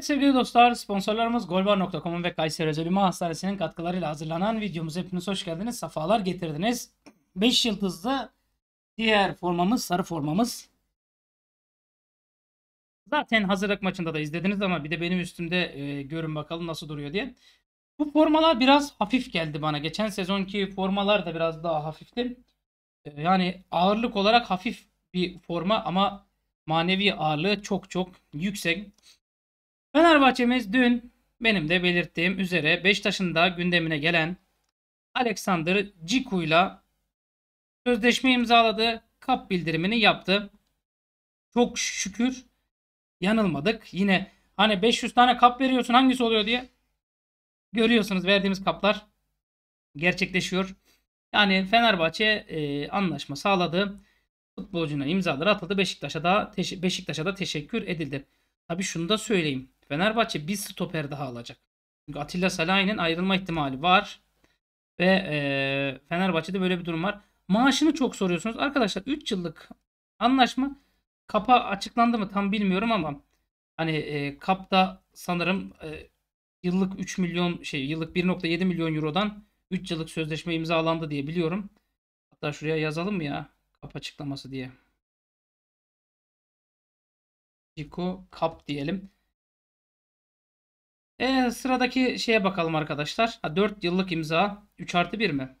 Evet sevgili dostlar sponsorlarımız golbar.com'un ve Kayseri Özel Ünlü Hastanesi'nin katkılarıyla hazırlanan videomuz hepiniz hoş geldiniz. Safalar getirdiniz. 5 yıldızlı diğer formamız sarı formamız. Zaten hazırlık maçında da izlediniz ama bir de benim üstümde e, görün bakalım nasıl duruyor diye. Bu formalar biraz hafif geldi bana. Geçen sezonki formalar da biraz daha hafifti. E, yani ağırlık olarak hafif bir forma ama manevi ağırlığı çok çok yüksek. Fenerbahçe'miz dün benim de belirttiğim üzere Beşiktaş'ın da gündemine gelen Alexander Ciku'yla sözleşme imzaladı. Kap bildirimini yaptı. Çok şükür yanılmadık. Yine hani 500 tane kap veriyorsun hangisi oluyor diye görüyorsunuz verdiğimiz kaplar gerçekleşiyor. Yani Fenerbahçe e, anlaşma sağladı. Futbolcuna imzaları atıldı. Beşiktaş'a da Beşiktaş'a da teşekkür edildi. Tabii şunu da söyleyeyim. Fenerbahçe bir stoper daha alacak. Çünkü Atilla Salahin'in ayrılma ihtimali var. Ve e, Fenerbahçe'de böyle bir durum var. Maaşını çok soruyorsunuz. Arkadaşlar 3 yıllık anlaşma kapa açıklandı mı tam bilmiyorum ama hani e, kapta sanırım e, yıllık 3 milyon şey yıllık 1.7 milyon eurodan 3 yıllık sözleşme imzalandı diye biliyorum. Hatta şuraya yazalım ya kap açıklaması diye. Ciko kap diyelim. E, sıradaki şeye bakalım arkadaşlar. Ha, 4 yıllık imza. 3 artı 1 mi?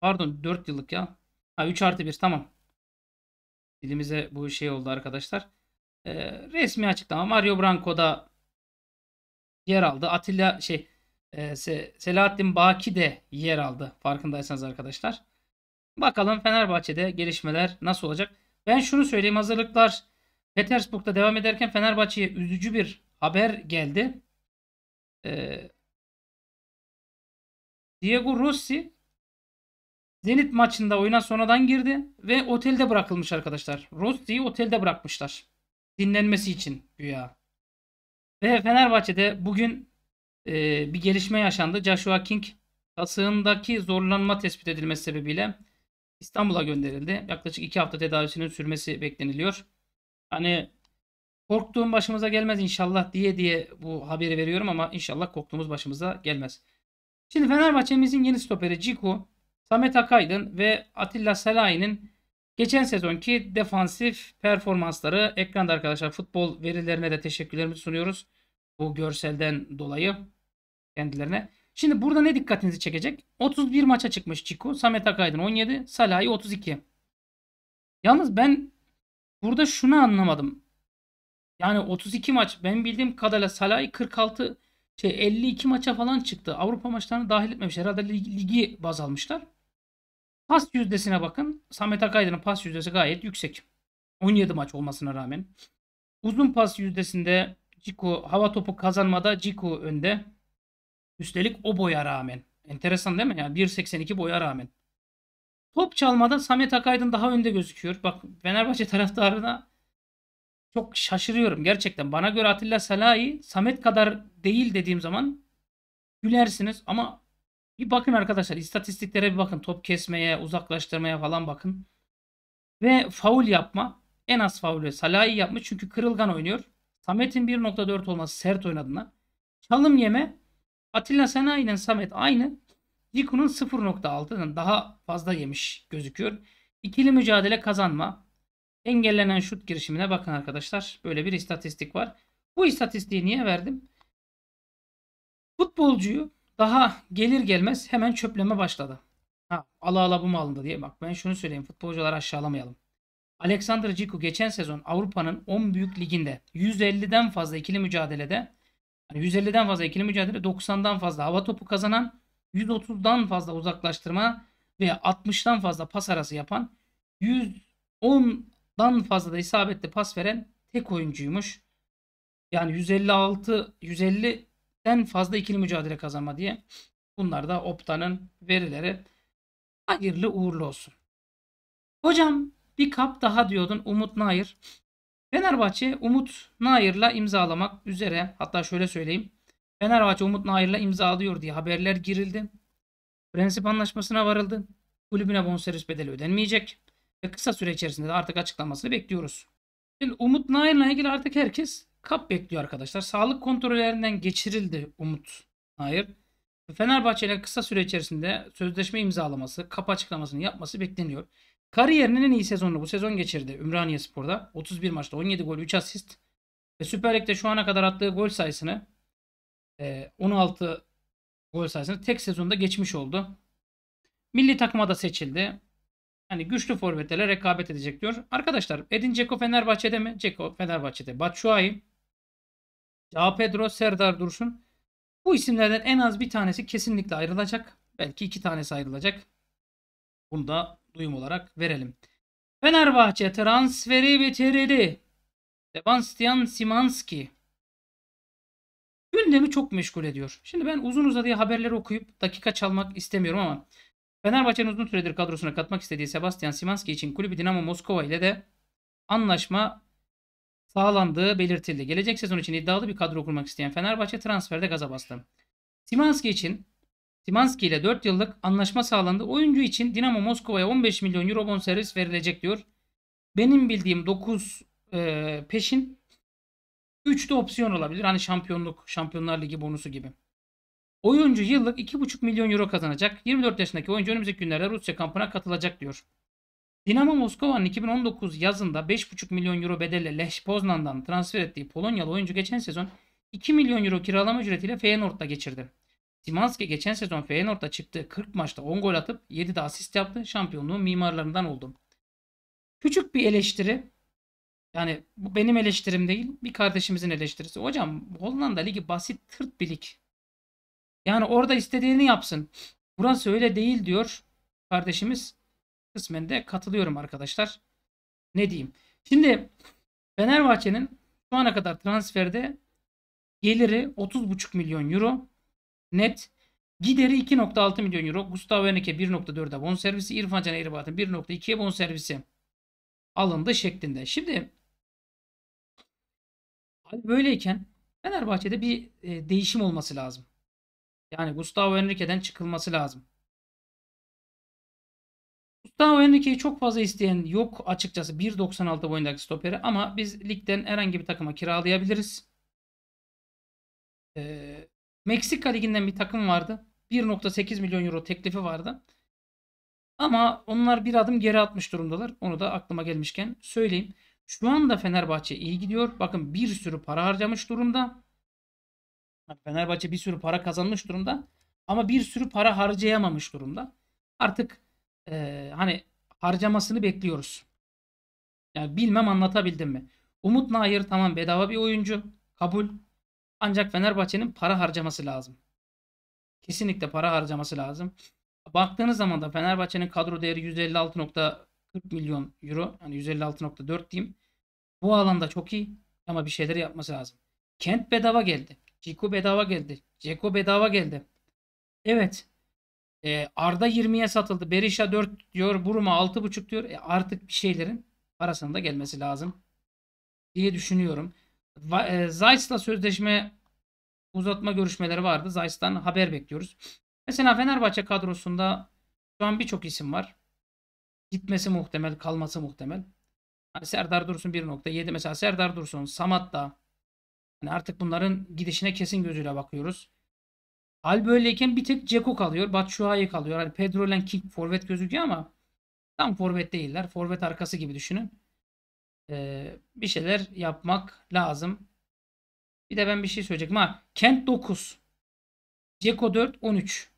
Pardon 4 yıllık ya. Ha, 3 artı 1 tamam. Dilimize bu şey oldu arkadaşlar. E, resmi açıklama. Mario Branco'da yer aldı. Atilla şey e, Se Selahattin Baki de yer aldı. Farkındaysanız arkadaşlar. Bakalım Fenerbahçe'de gelişmeler nasıl olacak? Ben şunu söyleyeyim hazırlıklar Petersburg'da devam ederken Fenerbahçe'ye üzücü bir haber geldi. Ee, Diego Rossi Zenit maçında oyuna sonradan girdi ve otelde bırakılmış arkadaşlar. Rossi'yi otelde bırakmışlar. Dinlenmesi için güya. Ve Fenerbahçe'de bugün e, bir gelişme yaşandı. Joshua King kasığındaki zorlanma tespit edilmesi sebebiyle İstanbul'a gönderildi. Yaklaşık 2 hafta tedavisinin sürmesi bekleniliyor. Hani Korktuğum başımıza gelmez inşallah diye diye bu haberi veriyorum ama inşallah korktuğumuz başımıza gelmez. Şimdi Fenerbahçe'mizin yeni stoperi Ciku, Samet Akaydın ve Atilla Selayi'nin geçen sezonki defansif performansları ekranda arkadaşlar futbol verilerine de teşekkürlerimizi sunuyoruz. Bu görselden dolayı kendilerine. Şimdi burada ne dikkatinizi çekecek? 31 maça çıkmış Ciku, Samet Akaydın 17, Salahi 32. Yalnız ben burada şunu anlamadım. Yani 32 maç ben bildiğim kadarıyla Salay 46 şey 52 maça falan çıktı. Avrupa maçlarını dahil etmemiş. Herhalde ligi baz almışlar. Pas yüzdesine bakın. Samet Akaydın'ın pas yüzdesi gayet yüksek. 17 maç olmasına rağmen. Uzun pas yüzdesinde Ciku hava topu kazanmada Ciku önde. Üstelik o boya rağmen. Enteresan değil mi? Yani 1.82 boya rağmen. Top çalmada Samet Akaydın daha önde gözüküyor. Bak Fenerbahçe taraftarına çok şaşırıyorum gerçekten. Bana göre Atilla Salahi Samet kadar değil dediğim zaman gülersiniz ama bir bakın arkadaşlar istatistiklere bir bakın. Top kesmeye, uzaklaştırmaya falan bakın. Ve faul yapma. En az faulü Salahi yapmış çünkü kırılgan oynuyor. Samet'in 1.4 olması sert oynadığına. Çalım yeme. Atilla Sanayi ile Samet aynı. Yiku'nun 0.6'dan daha fazla yemiş gözüküyor. İkili mücadele kazanma. Engellenen şut girişimine bakın arkadaşlar. Böyle bir istatistik var. Bu istatistiği niye verdim? Futbolcuyu daha gelir gelmez hemen çöpleme başladı. Ha, ala ala bu mu alındı diye bak ben şunu söyleyeyim futbolcuları aşağılamayalım. Alexander Ciku geçen sezon Avrupa'nın 10 büyük liginde 150'den fazla ikili mücadelede yani 150'den fazla ikili mücadele 90'dan fazla hava topu kazanan 130'dan fazla uzaklaştırma veya 60'dan fazla pas arası yapan 110 dan fazla da isabetli pas veren tek oyuncuymuş. Yani 156 150'den fazla ikili mücadele kazanma diye. Bunlar da Opta'nın verileri. Hayırlı uğurlu olsun. Hocam bir kap daha diyordun Umut Nair. Fenerbahçe Umut Nair'la imzalamak üzere hatta şöyle söyleyeyim. Fenerbahçe Umut Nair'la imzalıyor diye haberler girildi. Prensip anlaşmasına varıldı. Kulübüne bonservis bedeli ödenmeyecek kısa süre içerisinde de artık açıklamasını bekliyoruz. Şimdi Umut Nair'la ilgili artık herkes kap bekliyor arkadaşlar. Sağlık kontrollerinden geçirildi Umut Nayır. Fenerbahçe ile kısa süre içerisinde sözleşme imzalaması, kap açıklamasını yapması bekleniyor. Kariyerinin en iyi sezonunu bu sezon geçirdi Ümraniye Spor'da. 31 maçta 17 gol 3 asist. Ve Süper Lig'de şu ana kadar attığı gol sayısını 16 e, gol sayısını tek sezonda geçmiş oldu. Milli takıma da seçildi. Yani güçlü forvetlerle rekabet edecek diyor. Arkadaşlar Edin Ceko Fenerbahçe'de mi? Ceko Fenerbahçe'de. Batshuayi, Cao Pedro, Serdar Dursun. Bu isimlerden en az bir tanesi kesinlikle ayrılacak. Belki iki tanesi ayrılacak. Bunu da duyum olarak verelim. Fenerbahçe transferi bitirdi. Sebastian Simanski. Gündemi çok meşgul ediyor. Şimdi ben uzun uzadıya haberleri okuyup dakika çalmak istemiyorum ama Fenerbahçe'nin uzun süredir kadrosuna katmak istediği Sebastian Simanski için kulübü Dinamo Moskova ile de anlaşma sağlandığı belirtildi. Gelecek sezon için iddialı bir kadro kurmak isteyen Fenerbahçe transferde gaza bastı. Simanski için Simanski ile 4 yıllık anlaşma sağlandı. Oyuncu için Dinamo Moskova'ya 15 milyon euro bonservis verilecek diyor. Benim bildiğim 9 e, peşin 3 de opsiyon olabilir. Hani şampiyonluk, Şampiyonlar Ligi bonusu gibi. Oyuncu yıllık 2,5 milyon euro kazanacak. 24 yaşındaki oyuncu önümüzdeki günlerde Rusya kampına katılacak diyor. Dinamo Moskova'nın 2019 yazında 5,5 milyon euro bedelle Lech Poznan'dan transfer ettiği Polonyalı oyuncu geçen sezon 2 milyon euro kiralama ücretiyle Feyenoord'da geçirdi. Simanski geçen sezon Feyenoord'da çıktığı 40 maçta 10 gol atıp 7 de asist yaptı. Şampiyonluğun mimarlarından oldu. Küçük bir eleştiri. Yani bu benim eleştirim değil. Bir kardeşimizin eleştirisi. Hocam Hollanda Ligi basit tırt bir lig. Yani orada istediğini yapsın. Burası öyle değil diyor kardeşimiz. Kısmen de katılıyorum arkadaşlar. Ne diyeyim. Şimdi Fenerbahçe'nin şu ana kadar transferde geliri 30,5 milyon euro net. Gideri 2.6 milyon euro. Gustavo Henrique 1.4'e bonservisi. İrfan Can Eğribat'ın 1.2'ye bonservisi alındı şeklinde. Şimdi böyleyken Fenerbahçe'de bir e, değişim olması lazım. Yani Gustavo Henrique'den çıkılması lazım. Gustavo Henrique'yi çok fazla isteyen yok açıkçası 1.96 boyundaki stoperi ama biz ligden herhangi bir takıma kiralayabiliriz. Ee, Meksika liginden bir takım vardı. 1.8 milyon euro teklifi vardı. Ama onlar bir adım geri atmış durumdalar. Onu da aklıma gelmişken söyleyeyim. Şu anda Fenerbahçe iyi gidiyor. Bakın bir sürü para harcamış durumda. Fenerbahçe bir sürü para kazanmış durumda ama bir sürü para harcayamamış durumda. Artık e, hani harcamasını bekliyoruz. Yani bilmem anlatabildim mi? Umut Nayır tamam bedava bir oyuncu. Kabul. Ancak Fenerbahçe'nin para harcaması lazım. Kesinlikle para harcaması lazım. Baktığınız zaman da Fenerbahçe'nin kadro değeri 156.40 milyon euro. Yani 156.4 diyeyim. Bu alanda çok iyi ama bir şeyler yapması lazım. Kent bedava geldi. Ceko bedava geldi. Ceko bedava geldi. Evet. E, Arda 20'ye satıldı. Berisha 4 diyor. Buruma 6.5 diyor. E, artık bir şeylerin parasının da gelmesi lazım. Diye düşünüyorum. E, Zayt'la sözleşme uzatma görüşmeleri vardı. Zayt'tan haber bekliyoruz. Mesela Fenerbahçe kadrosunda şu an birçok isim var. Gitmesi muhtemel, kalması muhtemel. Hani Serdar Dursun 1.7 mesela Serdar Dursun, Samat da yani artık bunların gidişine kesin gözüyle bakıyoruz. Hal böyleyken bir tek Ceko kalıyor. Batshuayi kalıyor. Hani Pedro ile King forvet gözüküyor ama tam forvet değiller. Forvet arkası gibi düşünün. Ee, bir şeyler yapmak lazım. Bir de ben bir şey söyleyecektim. Ha, Kent 9. Ceko 4 13.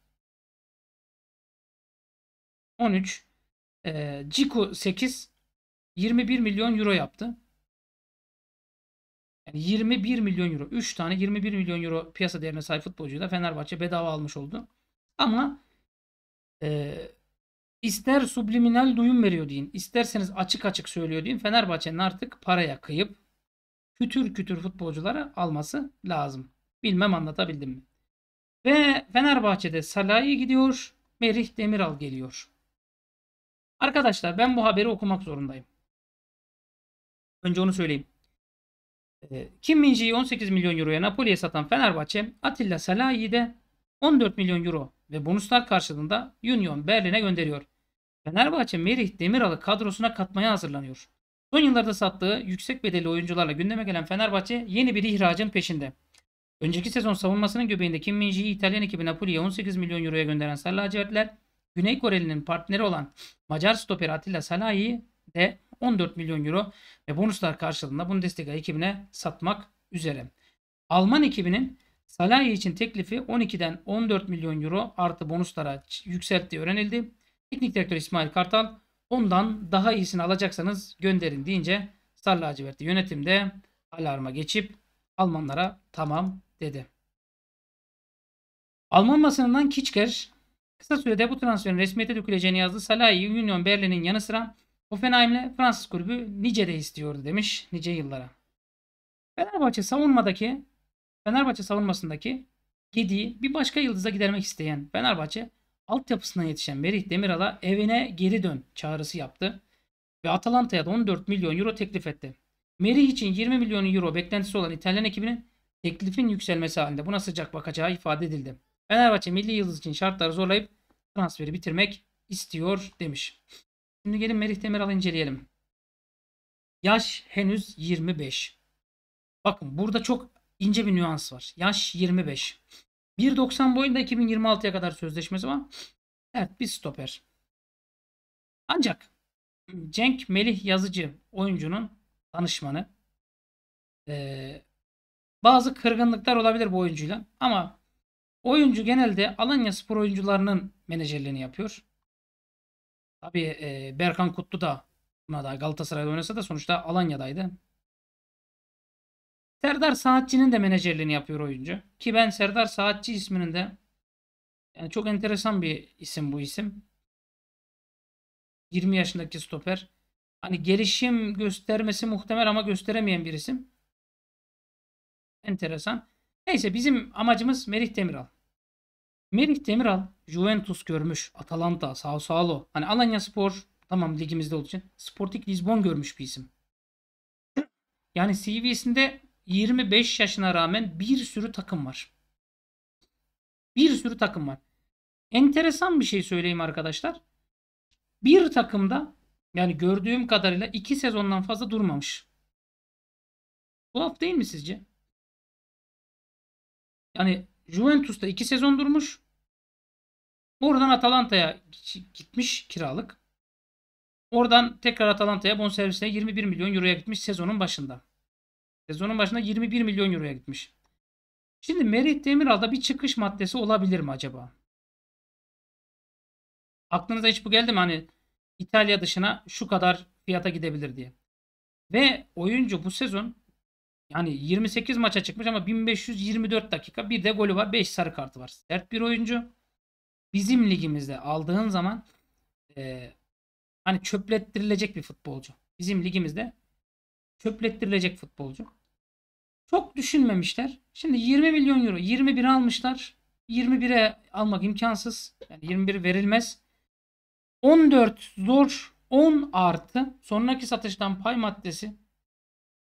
13. Ee, Ciku 8 21 milyon euro yaptı. Yani 21 milyon euro. 3 tane 21 milyon euro piyasa değerine sahip futbolcuyu da Fenerbahçe bedava almış oldu. Ama e, ister subliminal duyum veriyor deyin. isterseniz açık açık söylüyor deyin. Fenerbahçe'nin artık paraya kıyıp kütür kütür futbolculara alması lazım. Bilmem anlatabildim mi? Ve Fenerbahçe'de Salah'ı gidiyor. Merih Demiral geliyor. Arkadaşlar ben bu haberi okumak zorundayım. Önce onu söyleyeyim. Ee, Kim Minji'yi 18 milyon euroya Napoli'ye satan Fenerbahçe, Atilla Salahi'yi de 14 milyon euro ve bonuslar karşılığında Union Berlin'e gönderiyor. Fenerbahçe Merih Demiral'ı kadrosuna katmaya hazırlanıyor. Son yıllarda sattığı yüksek bedeli oyuncularla gündeme gelen Fenerbahçe yeni bir ihracın peşinde. Önceki sezon savunmasının göbeğinde Kim Minji'yi İtalyan ekibi Napoli'ye 18 milyon euroya gönderen Sarı Lacivertler, Güney Koreli'nin partneri olan Macar stoperi Atilla Salahi'yi de 14 milyon euro ve bonuslar karşılığında Bundesliga ekibine satmak üzere. Alman ekibinin Salahi için teklifi 12'den 14 milyon euro artı bonuslara yükselttiği öğrenildi. Teknik direktör İsmail Kartal ondan daha iyisini alacaksanız gönderin deyince Sarla verdi yönetimde alarma geçip Almanlara tamam dedi. Alman basınından Kiçker kısa sürede bu transferin resmiyete döküleceğini yazdı. Salahi Union Berlin'in yanı sıra Hoffenheim'le Fransız kulübü de istiyordu demiş nice yıllara. Fenerbahçe savunmadaki Fenerbahçe savunmasındaki gediği bir başka yıldıza gidermek isteyen Fenerbahçe altyapısına yetişen Merih Demiral'a evine geri dön çağrısı yaptı ve Atalanta'ya da 14 milyon euro teklif etti. Merih için 20 milyon euro beklentisi olan İtalyan ekibinin teklifin yükselmesi halinde buna sıcak bakacağı ifade edildi. Fenerbahçe milli yıldız için şartları zorlayıp transferi bitirmek istiyor demiş. Şimdi gelin Merih Demiral'ı inceleyelim. Yaş henüz 25. Bakın burada çok ince bir nüans var. Yaş 25. 1.90 boyunda 2026'ya kadar sözleşmesi var. Sert bir stoper. Ancak Cenk Melih Yazıcı oyuncunun danışmanı. Ee, bazı kırgınlıklar olabilir bu oyuncuyla ama oyuncu genelde Alanya Spor oyuncularının menajerliğini yapıyor. Tabii e, Berkan Kutlu da Galatasaray'da oynasa da sonuçta Alanya'daydı. Serdar Saatçı'nın de menajerliğini yapıyor oyuncu. Ki ben Serdar Saatçı isminin de yani çok enteresan bir isim bu isim. 20 yaşındaki stoper. Hani gelişim göstermesi muhtemel ama gösteremeyen bir isim. Enteresan. Neyse bizim amacımız Merih Demiral. Merih Demiral Juventus görmüş. Atalanta, Sao Paulo. Hani Alanya Spor tamam ligimizde olduğu için. Sporting Lisbon görmüş bir isim. Yani CV'sinde 25 yaşına rağmen bir sürü takım var. Bir sürü takım var. Enteresan bir şey söyleyeyim arkadaşlar. Bir takımda yani gördüğüm kadarıyla iki sezondan fazla durmamış. Tuhaf değil mi sizce? Yani Juventus'ta 2 sezon durmuş. Oradan Atalanta'ya gitmiş kiralık. Oradan tekrar Atalanta'ya bonservisine 21 milyon euroya gitmiş sezonun başında. Sezonun başında 21 milyon euroya gitmiş. Şimdi Merih Demiral'da bir çıkış maddesi olabilir mi acaba? Aklınıza hiç bu geldi mi? Hani İtalya dışına şu kadar fiyata gidebilir diye. Ve oyuncu bu sezon yani 28 maça çıkmış ama 1524 dakika bir de golü var 5 sarı kartı var. Sert bir oyuncu. Bizim ligimizde aldığın zaman e, hani çöplettirilecek bir futbolcu. Bizim ligimizde çöplettirilecek futbolcu. Çok düşünmemişler. Şimdi 20 milyon euro 21 almışlar. 21'e almak imkansız. Yani 21 verilmez. 14 zor 10 artı sonraki satıştan pay maddesi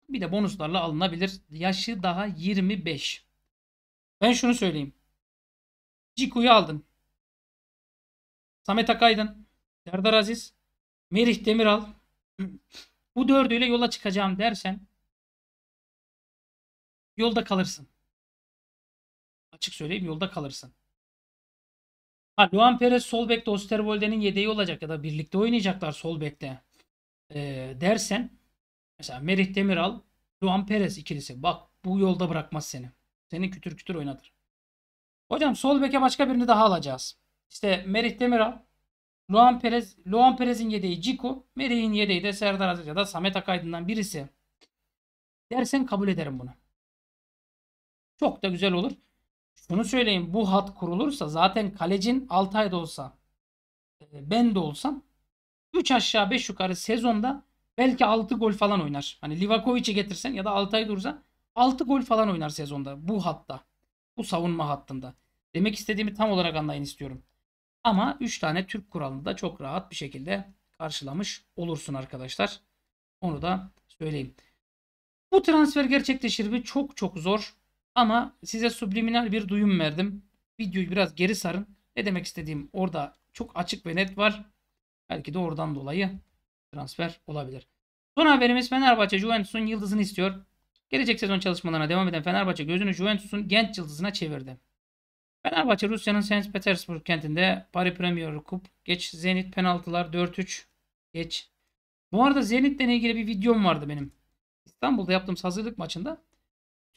bir de bonuslarla alınabilir. Yaşı daha 25. Ben şunu söyleyeyim. Ciku'yu aldın. Samet Akaydın, Serdar Aziz, Merih Demiral. Bu dördüyle yola çıkacağım dersen yolda kalırsın. Açık söyleyeyim yolda kalırsın. Ha, Luan Perez sol bekte Osterwolde'nin yedeği olacak ya da birlikte oynayacaklar sol bekte e, dersen Mesela Merih Demiral, Juan Perez ikilisi. Bak bu yolda bırakmaz seni. Seni kütür kütür oynatır. Hocam sol beke başka birini daha alacağız. İşte Merih Demiral, Luan Perez, Luan Perez'in yedeği Ciku, Merih'in yedeği de Serdar Aziz ya da Samet Akaydın'dan birisi. Dersen kabul ederim bunu. Çok da güzel olur. Şunu söyleyeyim bu hat kurulursa zaten kalecin Altay'da ayda olsa e, ben de olsam 3 aşağı 5 yukarı sezonda belki 6 gol falan oynar. Hani Livakovic'i getirsen ya da Altay Durza 6 gol falan oynar sezonda bu hatta. Bu savunma hattında. Demek istediğimi tam olarak anlayın istiyorum. Ama 3 tane Türk kuralını da çok rahat bir şekilde karşılamış olursun arkadaşlar. Onu da söyleyeyim. Bu transfer gerçekleşir mi? Çok çok zor. Ama size subliminal bir duyum verdim. Videoyu biraz geri sarın. Ne demek istediğim orada çok açık ve net var. Belki de oradan dolayı transfer olabilir. Son haberimiz Fenerbahçe Juventus'un yıldızını istiyor. Gelecek sezon çalışmalarına devam eden Fenerbahçe gözünü Juventus'un genç yıldızına çevirdi. Fenerbahçe Rusya'nın St. Petersburg kentinde Paris Premier Kup geç Zenit penaltılar 4-3 geç. Bu arada Zenit'le ilgili bir videom vardı benim. İstanbul'da yaptığımız hazırlık maçında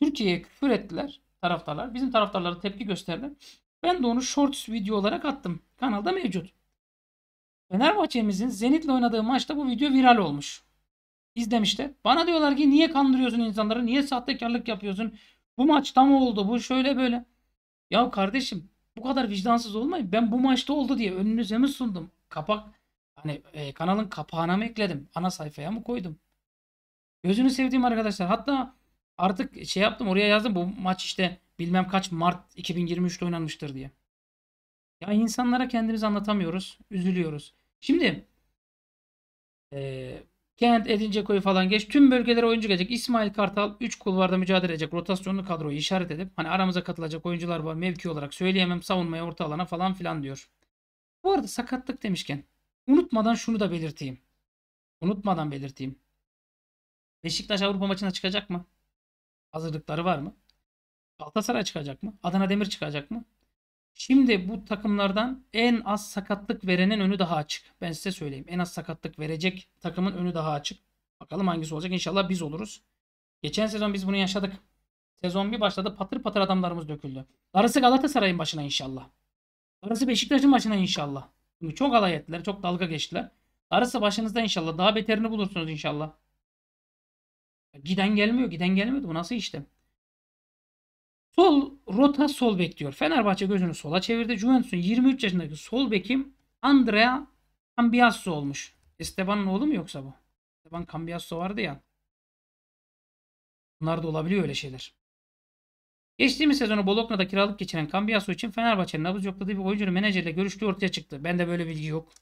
Türkiye'ye küfür ettiler taraftarlar. Bizim taraftarlara tepki gösterdi. Ben de onu shorts video olarak attım. Kanalda mevcut. Fenerbahçe'mizin Zenit'le oynadığı maçta bu video viral olmuş. İzlemişler. Bana diyorlar ki niye kandırıyorsun insanları? Niye sahtekarlık yapıyorsun? Bu maç tam oldu. Bu şöyle böyle. Ya kardeşim bu kadar vicdansız olmayın. Ben bu maçta oldu diye önünüze mi sundum? Kapak hani e, kanalın kapağına mı ekledim? Ana sayfaya mı koydum? Gözünü sevdiğim arkadaşlar. Hatta artık şey yaptım oraya yazdım bu maç işte bilmem kaç Mart 2023'te oynanmıştır diye. Ya insanlara kendimizi anlatamıyoruz, üzülüyoruz. Şimdi e, Kent, Edince Koyu falan geç. Tüm bölgelere oyuncu gelecek. İsmail Kartal 3 kulvarda mücadele edecek. Rotasyonlu kadroyu işaret edip hani aramıza katılacak oyuncular var mevki olarak söyleyemem savunmaya orta alana falan filan diyor. Bu arada sakatlık demişken unutmadan şunu da belirteyim. Unutmadan belirteyim. Beşiktaş Avrupa maçına çıkacak mı? Hazırlıkları var mı? Galatasaray çıkacak mı? Adana Demir çıkacak mı? Şimdi bu takımlardan en az sakatlık verenin önü daha açık. Ben size söyleyeyim. En az sakatlık verecek takımın önü daha açık. Bakalım hangisi olacak. İnşallah biz oluruz. Geçen sezon biz bunu yaşadık. Sezon bir başladı. Patır patır adamlarımız döküldü. Arası Galatasaray'ın başına inşallah. Arası Beşiktaş'ın başına inşallah. Çünkü çok alay ettiler. Çok dalga geçtiler. Arası başınızda inşallah. Daha beterini bulursunuz inşallah. Giden gelmiyor. Giden gelmedi Bu nasıl işte? Sol rota sol bek diyor. Fenerbahçe gözünü sola çevirdi. Juventus'un 23 yaşındaki sol bekim Andrea Cambiasso olmuş. Esteban'ın oğlu mu yoksa bu? Esteban Cambiasso vardı ya. Bunlar da olabiliyor öyle şeyler. Geçtiğimiz sezonu Bologna'da kiralık geçiren Cambiasso için Fenerbahçe'nin nabız yokladığı bir oyuncunun menajerle görüştüğü ortaya çıktı. Bende böyle bilgi yok.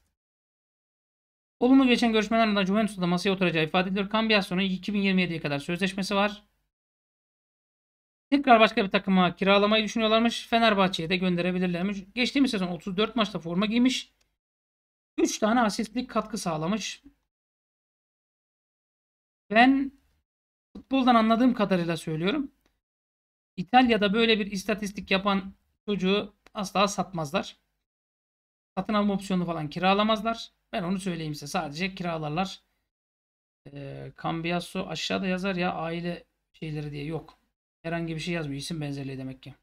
Olumlu geçen görüşmelerden Juventus'ta masaya oturacağı ifade ediliyor. Cambiasso'nun 2027'ye kadar sözleşmesi var. Tekrar başka bir takıma kiralamayı düşünüyorlarmış. Fenerbahçe'ye de gönderebilirlermiş. Geçtiğimiz sezon 34 maçta forma giymiş. 3 tane asistlik katkı sağlamış. Ben futboldan anladığım kadarıyla söylüyorum. İtalya'da böyle bir istatistik yapan çocuğu asla satmazlar. Satın alma opsiyonu falan kiralamazlar. Ben onu söyleyeyim size. Sadece kiralarlar. E, Cambiasso aşağıda yazar ya aile şeyleri diye yok. Herhangi bir şey yazmıyor. İsim benzerliği demek ki.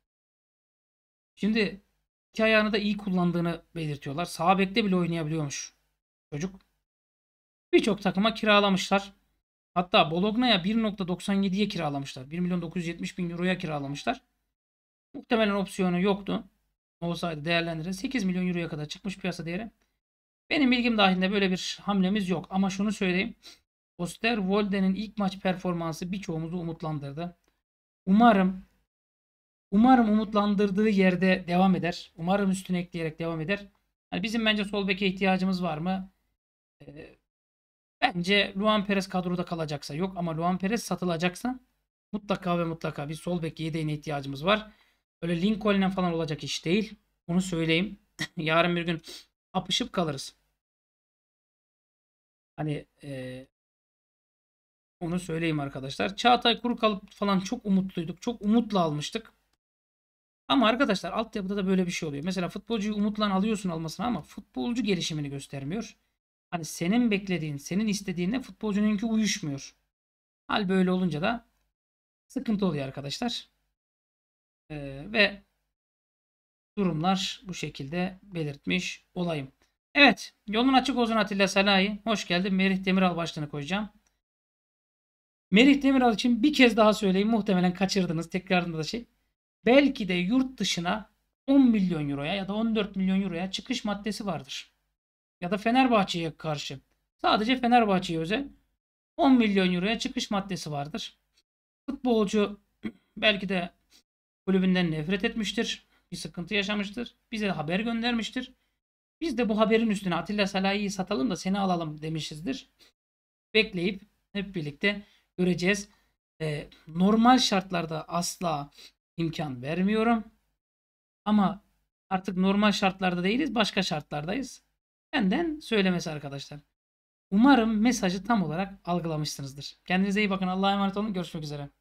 Şimdi iki ayağını da iyi kullandığını belirtiyorlar. Sağ bekte bile oynayabiliyormuş çocuk. Birçok takıma kiralamışlar. Hatta Bologna'ya 1.97'ye kiralamışlar. 1 milyon 970 bin euroya kiralamışlar. Muhtemelen opsiyonu yoktu. Olsaydı değerlendirir. 8 milyon euroya kadar çıkmış piyasa değeri. Benim bilgim dahilinde böyle bir hamlemiz yok. Ama şunu söyleyeyim. Osterwolde'nin ilk maç performansı birçoğumuzu umutlandırdı. Umarım umarım umutlandırdığı yerde devam eder. Umarım üstüne ekleyerek devam eder. Yani bizim bence sol beke ihtiyacımız var mı? Ee, bence Luan Perez kadroda kalacaksa yok ama Luan Perez satılacaksa mutlaka ve mutlaka bir sol bek yedeğine ihtiyacımız var. Öyle Lincoln'le falan olacak iş değil. Bunu söyleyeyim. Yarın bir gün apışıp kalırız. Hani e, onu söyleyeyim arkadaşlar. Çağatay kuru kalıp falan çok umutluyduk. Çok umutla almıştık. Ama arkadaşlar altyapıda da böyle bir şey oluyor. Mesela futbolcuyu umutla alıyorsun almasına ama futbolcu gelişimini göstermiyor. Hani senin beklediğin, senin istediğinle futbolcununki uyuşmuyor. Hal böyle olunca da sıkıntı oluyor arkadaşlar. Ee, ve durumlar bu şekilde belirtmiş olayım. Evet yolun açık olsun Atilla Salahi. Hoş geldin. Merih Demiral başlığını koyacağım. Merih Demiral için bir kez daha söyleyeyim. Muhtemelen kaçırdınız. Tekrarında da şey. Belki de yurt dışına 10 milyon euroya ya da 14 milyon euroya çıkış maddesi vardır. Ya da Fenerbahçe'ye karşı. Sadece Fenerbahçe'ye özel 10 milyon euroya çıkış maddesi vardır. Futbolcu belki de kulübünden nefret etmiştir. Bir sıkıntı yaşamıştır. Bize haber göndermiştir. Biz de bu haberin üstüne Atilla Salahi'yi satalım da seni alalım demişizdir. Bekleyip hep birlikte göreceğiz. E, ee, normal şartlarda asla imkan vermiyorum. Ama artık normal şartlarda değiliz, başka şartlardayız. Benden söylemesi arkadaşlar. Umarım mesajı tam olarak algılamışsınızdır. Kendinize iyi bakın. Allah'a emanet olun. Görüşmek üzere.